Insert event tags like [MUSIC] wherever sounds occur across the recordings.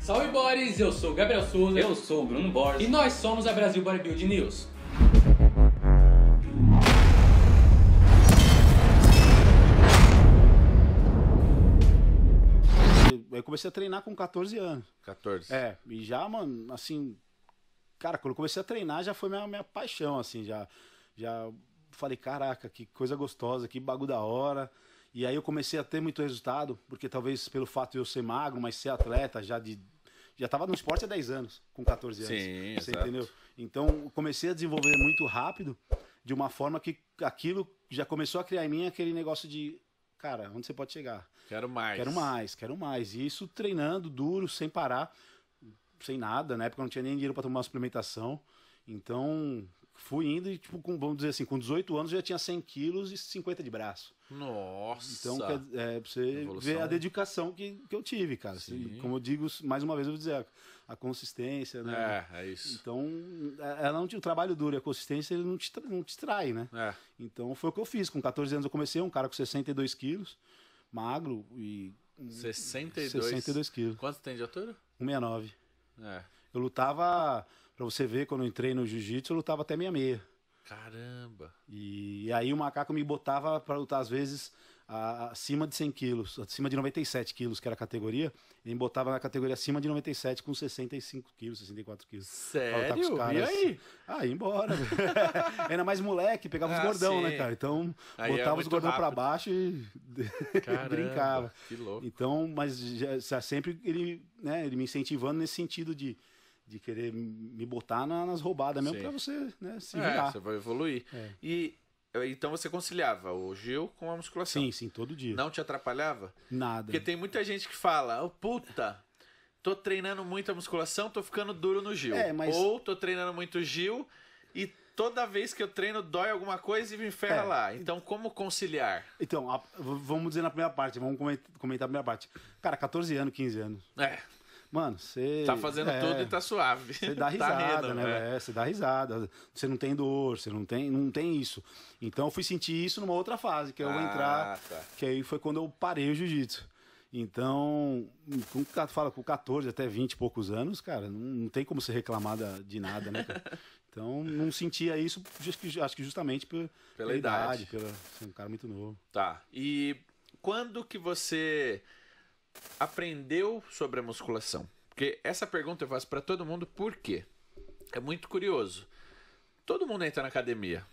Salve Boris, eu sou o Gabriel Souza. Eu sou o Bruno Borges. E nós somos a Brasil Bodybuilding News. Eu comecei a treinar com 14 anos. 14. É, e já, mano, assim, cara, quando eu comecei a treinar já foi minha, minha paixão, assim, já, já falei, caraca, que coisa gostosa, que bagulho da hora. E aí eu comecei a ter muito resultado, porque talvez pelo fato de eu ser magro, mas ser atleta já de já estava no esporte há 10 anos, com 14 anos. Sim, você exato. entendeu? Então, comecei a desenvolver muito rápido, de uma forma que aquilo já começou a criar em mim aquele negócio de, cara, onde você pode chegar? Quero mais. Quero mais, quero mais. E isso treinando duro, sem parar, sem nada. Na época eu não tinha nem dinheiro para tomar uma suplementação. Então, Fui indo e, tipo, com, vamos dizer assim, com 18 anos já tinha 100 quilos e 50 de braço. Nossa! Então, é, pra você Evolução. ver a dedicação que, que eu tive, cara. Assim, Sim. Como eu digo, mais uma vez eu vou dizer, a, consistência, né? É, é isso. Então, é, ela não te o trabalho duro e a consistência ele não te, não te trai, né? É. Então, foi o que eu fiz. Com 14 anos eu comecei, um cara com 62 quilos, magro e... 62? 62 quilos. Quanto tem de altura? 169. É. Eu lutava Pra você ver, quando eu entrei no jiu-jitsu, eu lutava até meia-meia. Caramba! E, e, aí o macaco me botava para lutar, às vezes, a, acima de 100 quilos, acima de 97 quilos, que era a categoria. Ele me botava na categoria acima de 97 com 65 quilos, 64 quilos. Sério? E aí? Ah, ia embora. era [LAUGHS] mais moleque, pegava ah, os gordão, né, sim. né, cara? Então, aí é botava é os gordão para baixo e [LAUGHS] Caramba, brincava. Que louco. Então, mas já, já sempre ele, né, ele me incentivando nesse sentido de de querer me botar na, nas roubadas mesmo para você né, se é, virar. Você vai evoluir. É. E então você conciliava o Gil com a musculação. Sim, sim, todo dia. Não te atrapalhava? Nada. Porque tem muita gente que fala, oh, puta, tô treinando muito a musculação, tô ficando duro no Gil. É, mas... Ou tô treinando muito o Gil e toda vez que eu treino dói alguma coisa e me ferra é. lá. Então, como conciliar? Então, a, vamos dizer na primeira parte, vamos comentar, comentar a primeira parte. Cara, 14 anos, 15 anos. É. Mano, você. Tá fazendo é, tudo e tá suave. Você [LAUGHS] tá né, né? é, dá risada, tá rindo, né? É. Você dá risada. Você não tem dor, você não tem, não tem isso. Então eu fui sentir isso numa outra fase, que eu ah, entrar. Tá. Que aí foi quando eu parei o jiu-jitsu. Então, como tu fala, com 14 até 20 e poucos anos, cara, não, não tem como ser reclamada de nada, né, [LAUGHS] Então, não sentia isso, acho que justamente por, pela, pela idade, idade pela, um cara muito novo. Tá. E quando que você aprendeu sobre a musculação? Porque essa pergunta eu faço para todo mundo, por quê? É muito curioso. Todo mundo entra na academia.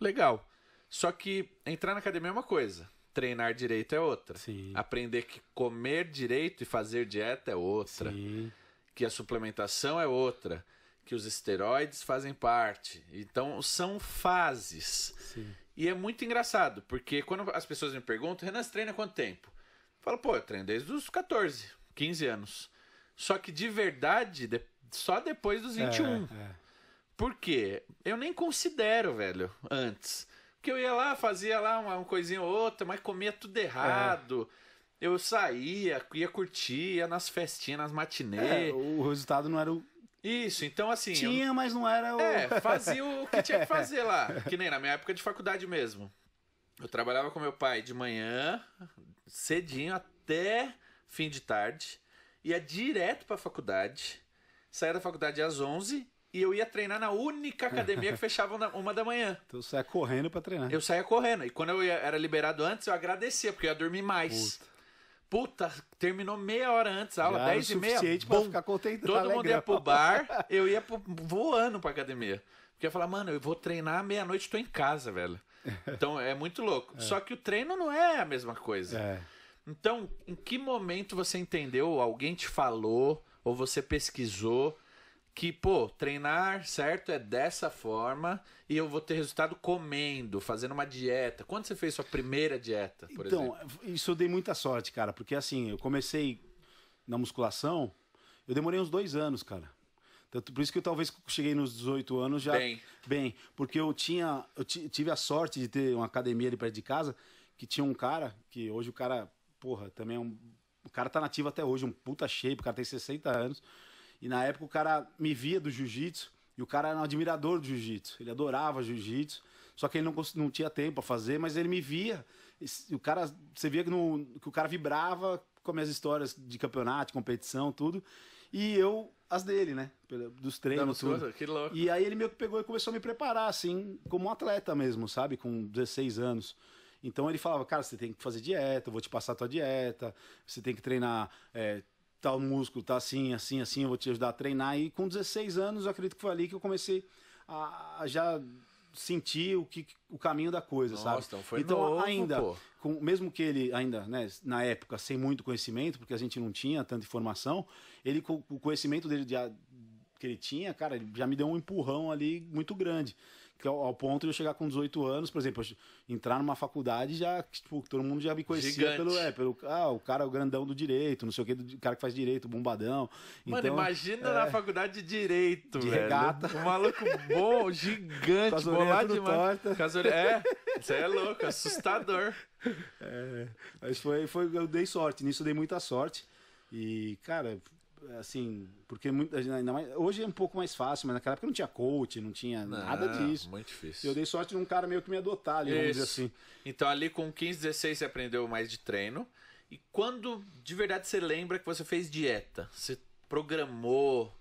Legal. Só que entrar na academia é uma coisa, treinar direito é outra. Sim. Aprender que comer direito e fazer dieta é outra. Sim. Que a suplementação é outra. Que os esteroides fazem parte. Então, são fases. Sim. E é muito engraçado, porque quando as pessoas me perguntam, Renan, você treina quanto tempo? Fala, pô, eu treino desde os 14, 15 anos. Só que de verdade, de... só depois dos 21. É, é. Por quê? Eu nem considero, velho, antes. Porque eu ia lá, fazia lá uma, uma coisinha ou outra, mas comia tudo errado. É. Eu saía, ia curtir, ia nas festinhas, nas matinês. É, o resultado não era o. Isso, então assim. Tinha, eu... mas não era o. É, fazia o que tinha que [LAUGHS] fazer lá. Que nem na minha época de faculdade mesmo. Eu trabalhava com meu pai de manhã, cedinho até fim de tarde, ia direto para a faculdade, saía da faculdade às 11 e eu ia treinar na única academia que fechava uma da manhã. Então você saia correndo para treinar. Eu saía correndo. E quando eu ia, era liberado antes, eu agradecia, porque eu ia dormir mais. Puta, Puta terminou meia hora antes, a aula, Já 10 e meia. Bom, pra ficar contente, Todo mundo ia pro bar, eu ia pro, voando pra academia. Porque eu falar, mano, eu vou treinar meia-noite, estou em casa, velho. [LAUGHS] Então é muito louco. É. Só que o treino não é a mesma coisa. É. Então, em que momento você entendeu, alguém te falou, ou você pesquisou que, pô, treinar certo é dessa forma e eu vou ter resultado comendo, fazendo uma dieta. Quando você fez sua primeira dieta, por então, exemplo? Então, isso eu dei muita sorte, cara, porque assim, eu comecei na musculação, eu demorei uns dois anos, cara tanto, por isso que eu talvez cheguei nos 18 anos já. Bem. Bem, porque eu tinha. Eu tive a sorte de ter uma academia ali perto de casa que tinha um cara, que hoje o cara, porra, também é um. O cara tá nativo até hoje, um puta shape, o cara tem 60 anos. E na época o cara me via do jiu-jitsu e o cara era um admirador do jiu-jitsu. Ele adorava jiu-jitsu, só que ele não, não tinha tempo para fazer, mas ele me via. E o cara, você via que, no, que o cara vibrava com as minhas histórias de campeonato, competição, tudo. E eu, as dele, né? Dos treinos. Tudo. Coisa, que louco. E aí ele meio que pegou e começou a me preparar, assim, como um atleta mesmo, sabe? Com 16 anos. Então ele falava, cara, você tem que fazer dieta, eu vou te passar a tua dieta, você tem que treinar é, tal músculo, tá assim, assim, assim, eu vou te ajudar a treinar. E com 16 anos, eu acredito que foi ali que eu comecei a, a já sentir o, que, o caminho da coisa, Nossa, sabe? Então, foi então novo, ainda, pô. com, mesmo que ele ainda, né, na época, sem muito conhecimento, porque a gente não tinha tanta informação, ele com o conhecimento dele de, que ele tinha, cara, ele já me deu um empurrão ali muito grande. É ao ponto de eu chegar com 18 anos, por exemplo, entrar numa faculdade já, tipo, todo mundo já me conhecia Gigante. pelo, é, pelo, ah, o cara é o grandão do direito, não sei o que, o cara que faz direito, bombadão. Mano, então, imagina é, na faculdade de direito, de velho. regata. Um maluco bom, [LAUGHS] gigante, bolado demais. Torta. Casore... É, você é louco, assustador. É, mas foi, foi, eu dei sorte, nisso eu dei muita sorte. E, cara, assim, porque muito, hoje é um pouco mais fácil, mas naquela época não tinha coach, não tinha não, nada disso. Muito difícil. Eu dei sorte num cara meio que me adotar ali, Isso. vamos dizer assim. Então ali com 15, 16 você aprendeu mais de treino. E quando de verdade você lembra que você fez dieta? Você programou,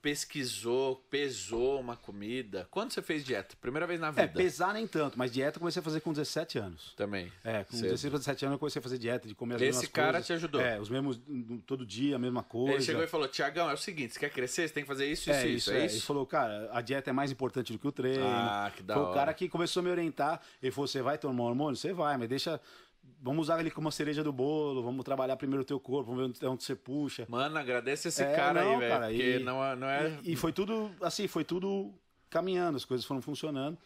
pesquisou, pesou uma comida? Quando você fez dieta? Primeira vez na é, vida? É, pesar nem tanto, mas dieta eu comecei a fazer com 17 anos. Também. É, com Cedo. 16 para 17 anos eu comecei a fazer dieta, de comer as Esse mesmas coisas. Esse cara te ajudou. É, os mesmos, todo dia a mesma coisa. Ele chegou e falou, Tiagão, é o seguinte, você quer crescer, você tem que fazer isso, é, isso, isso. É, é isso? Ele falou, cara, a dieta é mais importante do que o treino. Ah, que da Foi hora. o cara que começou a me orientar, ele falou, você vai tomar hormônio? Você vai, mas deixa vamos usar ele como a cereja do bolo, vamos trabalhar primeiro o teu corpo, vamos ver onde você puxa. Mano, agradece esse é, cara não, aí, velho. cara e, não, é- não é. E, e, foi tudo, assim, foi tudo caminhando, as coisas foram funcionando,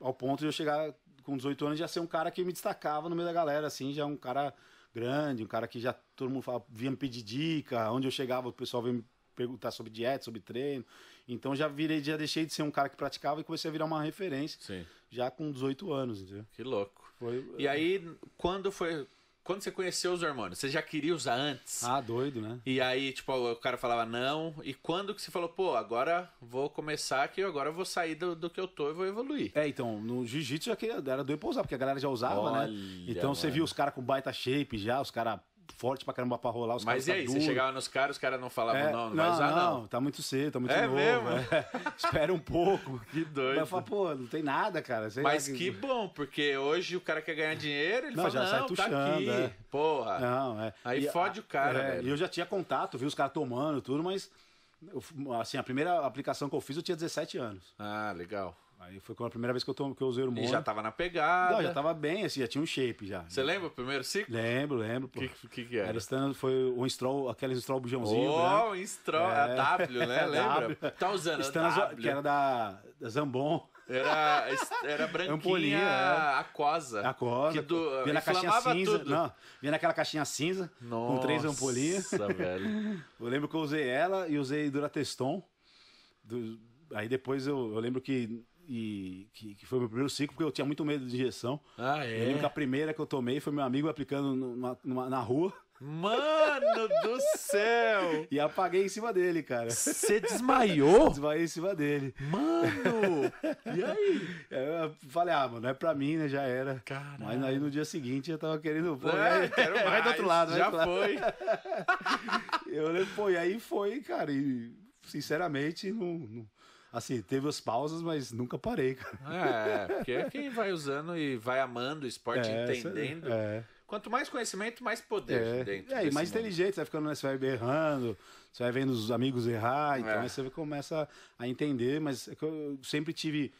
ao ponto de eu chegar com 18 anos já ser um cara que me destacava no meio da galera, assim, já um cara grande, um cara que já todo mundo falava, vinha me pedir dica, onde eu chegava, o pessoal vinha me perguntar sobre dieta, sobre treino. Então já virei, já deixei de ser um cara que praticava e comecei a virar uma referência. Sim. Já com 18 anos, entendeu? Que louco. Foi, e é. aí, quando foi. Quando você conheceu os hormônios, você já queria usar antes? Ah, doido, né? E aí, tipo, o cara falava não. E quando que você falou, pô, agora vou começar que agora eu vou sair do, do que eu tô e vou evoluir? É, então, no jiu-jitsu já queria, era doido pra usar, porque a galera já usava, né? Olha, né? Então mano. você viu os caras com baita shape já, os caras forte pra caramba pra rolar. Os Mas e aí, tá você chegava nos caras, os caras não falavam, é, não, não, não vai usar, não. não. Tá muito cedo, tá muito é novo. Mesmo? É. [LAUGHS] Espera um pouco. Que doido. Mas fala, pô, não tem nada, cara. Sei Mas que... que... bom, porque hoje o cara quer ganhar dinheiro, ele não, fala, já sai tuchando tá aqui, é. porra. Não, é. Aí e, fode a, o cara, é, E eu já tinha contato, vi os caras tomando tudo, mas... Eu, assim, a primeira aplicação que eu fiz eu tinha 17 anos. Ah, legal. Aí foi a primeira vez que eu, tomo, que eu usei hormônio. E já tava na pegada. Não, já tava bem, assim, já tinha um shape já. Você lembra o primeiro ciclo? Lembro, lembro. O que, que, que era? era foi o Instrol, aquele Instrol bujãozinho. Oh, né? Instrol, é. a W, né? [LAUGHS] Lembra? W. Tá usando Stan, a W. Que era da, da Zambon. Era, era [LAUGHS] branquinha, Ampolinha, é. aquosa. É aquosa. Que do, vinha na caixinha cinza. Tudo. Não, vinha naquela caixinha cinza Nossa, com três ampolinhas. [LAUGHS] velho. eu lembro que eu usei ela e usei Durateston. Do, aí depois eu, eu lembro que e que, que, foi o meu primeiro ciclo, porque eu tinha muito medo de injeção. Ah, é? Eu lembro é? que a primeira que eu tomei foi meu amigo aplicando numa, numa, na rua. Mano do céu! E apaguei em cima dele, cara. Você desmaiou? Desmaiei em cima dele. Mano! E aí? [LAUGHS] É, eu falei, ah, mano, é pra mim, né? Já era. Caralho. Mas aí no dia seguinte eu tava querendo. Pô, é, quero mais, do outro lado, Já foi. [LAUGHS] eu lembro, pô, e aí foi, cara. E sinceramente, não, não Assim, teve as pausas, mas nunca parei, cara. É, porque é quem vai usando e vai amando o esporte, é, entendendo. É. Quanto mais conhecimento, mais poder é. dentro. É, e mais mundo. inteligente, você vai ficando, né, você vai errando, você vai vendo os amigos errar, então é. aí você começa a entender, mas é eu sempre tive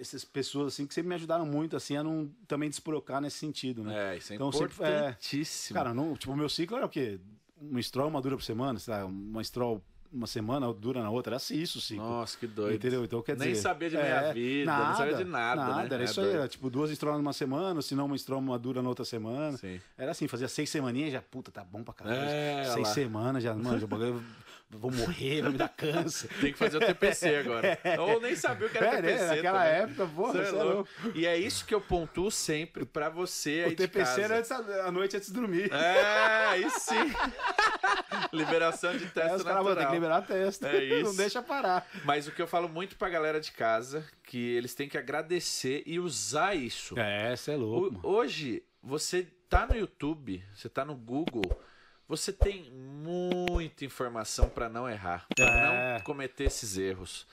essas pessoas assim que sempre me ajudaram muito assim a não também desprocar nesse sentido, né? É, isso é então, importantíssimo. Sempre, é, cara, não, tipo, o meu ciclo era o quê? Uma stroll, uma dura por semana, sei lá, uma stroll uma semana, dura na outra, era assim, isso sim Nossa, que doido. Entendeu? Então quer dizer. Nem sabia de meia é, vida, nada, não sabia de nada. Nada, né? era é isso doido. aí. Era, tipo, duas estrolas numa semana, se não uma estroma dura na outra semana. Sim. Era assim, fazia seis semaninhas já, puta, tá bom pra caralho. É, seis semanas já, mano, já [LAUGHS] vou morrer, vai me dar câncer. [LAUGHS] Tem que fazer o TPC agora. É. Ou nem sabia o que era é, TPC. Né? Naquela também. época, porra, você é, é louco. E é isso que eu pontuo sempre pra você aí O TPC era a noite antes de dormir. É, aí sim. [LAUGHS] Liberação de testa é, os natural. Caras, tem que liberar testa. É isso. Não deixa parar. Mas o que eu falo muito pra galera de casa, que eles têm que agradecer e usar isso. É, você é louco. O, hoje, você tá no YouTube, você tá no Google você tem muita informação para não errar, para é. não cometer esses erros.